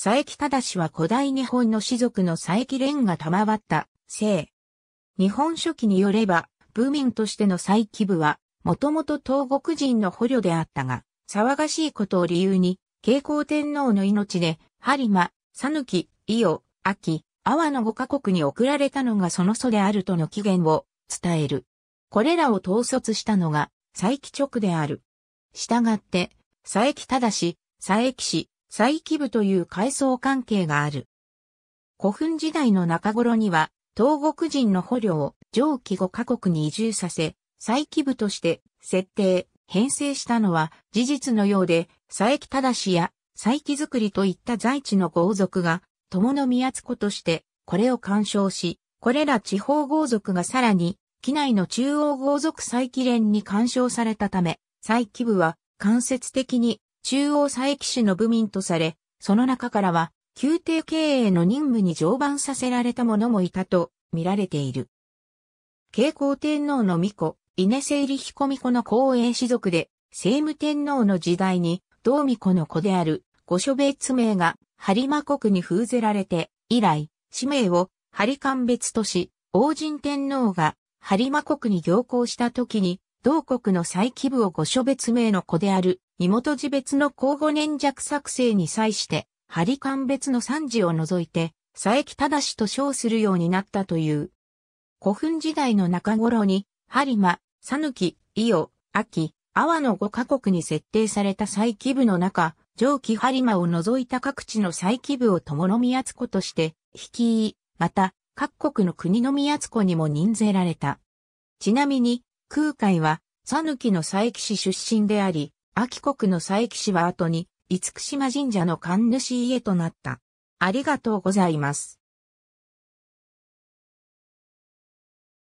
佐伯忠は古代日本の士族の佐伯蓮が賜った姓。日本書紀によれば、武民としての佐伯部は、もともと東国人の捕虜であったが、騒がしいことを理由に、慶光天皇の命で、播磨、讃岐、伊予、秋、阿波の五カ国に送られたのがその祖であるとの起源を伝える。これらを統率したのが、佐伯直である。したがって、佐伯忠、佐伯氏、再起部という階層関係がある。古墳時代の中頃には、東国人の捕虜を上記5カ国に移住させ、再起部として設定、編成したのは事実のようで、佐伯正や佐伯作りといった在地の豪族が、友の宮津子としてこれを干渉し、これら地方豪族がさらに、機内の中央豪族再起連に干渉されたため、再起部は間接的に中央佐伯市の部民とされ、その中からは、宮廷経営の任務に常磐させられた者もいたと見られている。慶光天皇の巫女、稲瀬入彦巫女の後永氏族で、聖武天皇の時代に、道巫女の子である、御所別名が、播磨国に封ぜられて、以来、氏名を、播間別とし、王神天皇が、播磨国に行幸した時に、同国の再起部を御所別名の子である、身元別の交互年弱作成に際して、張り勘別の三次を除いて、佐伯正と称するようになったという。古墳時代の中頃に、播磨、讃岐、伊予、秋、阿波の5カ国に設定された再起部の中、上記張間を除いた各地の再起部を友宮津子として、引き、また、各国の国宮津子にも任ぜられた。ちなみに、空海は、讃岐の佐伯市出身であり、秋国の佐伯市は後に、厳島神社の神主家となった。ありがとうございます。